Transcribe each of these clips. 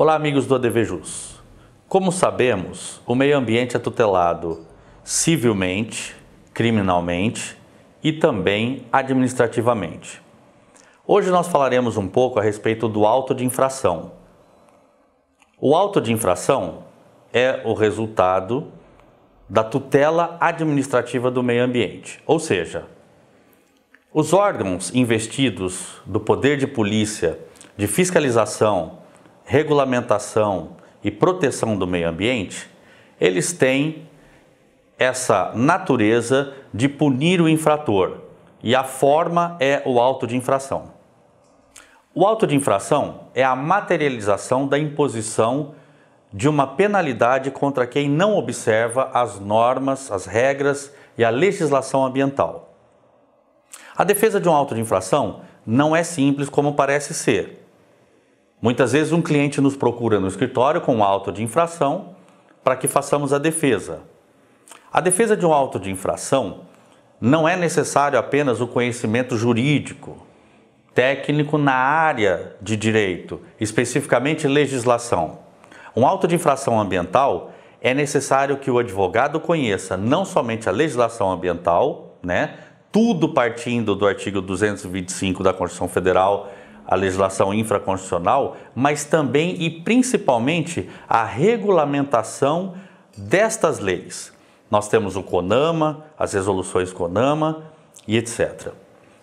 Olá, amigos do ADV Jus. Como sabemos, o meio ambiente é tutelado civilmente, criminalmente e também administrativamente. Hoje nós falaremos um pouco a respeito do auto de infração. O auto de infração é o resultado da tutela administrativa do meio ambiente, ou seja, os órgãos investidos do poder de polícia, de fiscalização regulamentação e proteção do meio ambiente, eles têm essa natureza de punir o infrator e a forma é o auto de infração. O auto de infração é a materialização da imposição de uma penalidade contra quem não observa as normas, as regras e a legislação ambiental. A defesa de um auto de infração não é simples como parece ser. Muitas vezes um cliente nos procura no escritório com um auto de infração para que façamos a defesa. A defesa de um auto de infração não é necessário apenas o conhecimento jurídico, técnico na área de direito, especificamente legislação. Um auto de infração ambiental é necessário que o advogado conheça não somente a legislação ambiental, né? Tudo partindo do artigo 225 da Constituição Federal a legislação infraconstitucional, mas também e principalmente a regulamentação destas leis. Nós temos o CONAMA, as resoluções CONAMA e etc.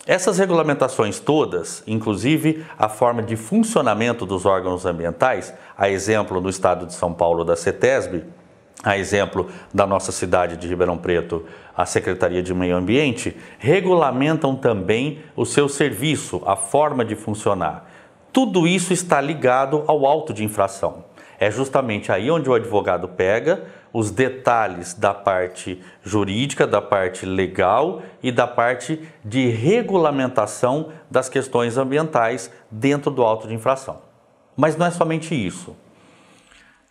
Essas regulamentações todas, inclusive a forma de funcionamento dos órgãos ambientais, a exemplo no estado de São Paulo da CETESB, a exemplo da nossa cidade de Ribeirão Preto, a Secretaria de Meio Ambiente, regulamentam também o seu serviço, a forma de funcionar. Tudo isso está ligado ao auto de infração. É justamente aí onde o advogado pega os detalhes da parte jurídica, da parte legal e da parte de regulamentação das questões ambientais dentro do auto de infração. Mas não é somente isso.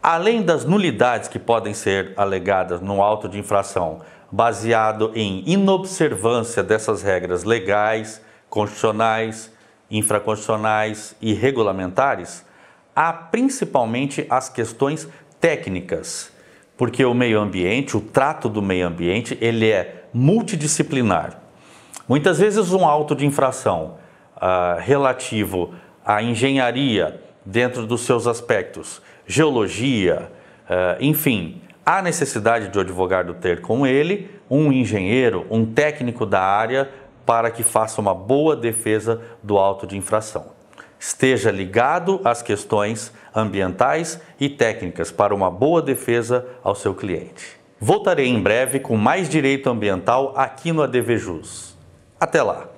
Além das nulidades que podem ser alegadas no auto de infração baseado em inobservância dessas regras legais, constitucionais, infraconstitucionais e regulamentares, há principalmente as questões técnicas, porque o meio ambiente, o trato do meio ambiente, ele é multidisciplinar. Muitas vezes um auto de infração ah, relativo à engenharia, dentro dos seus aspectos, geologia, eh, enfim, há necessidade de o advogado ter com ele um engenheiro, um técnico da área para que faça uma boa defesa do auto de infração. Esteja ligado às questões ambientais e técnicas para uma boa defesa ao seu cliente. Voltarei em breve com mais direito ambiental aqui no ADV Jus. Até lá!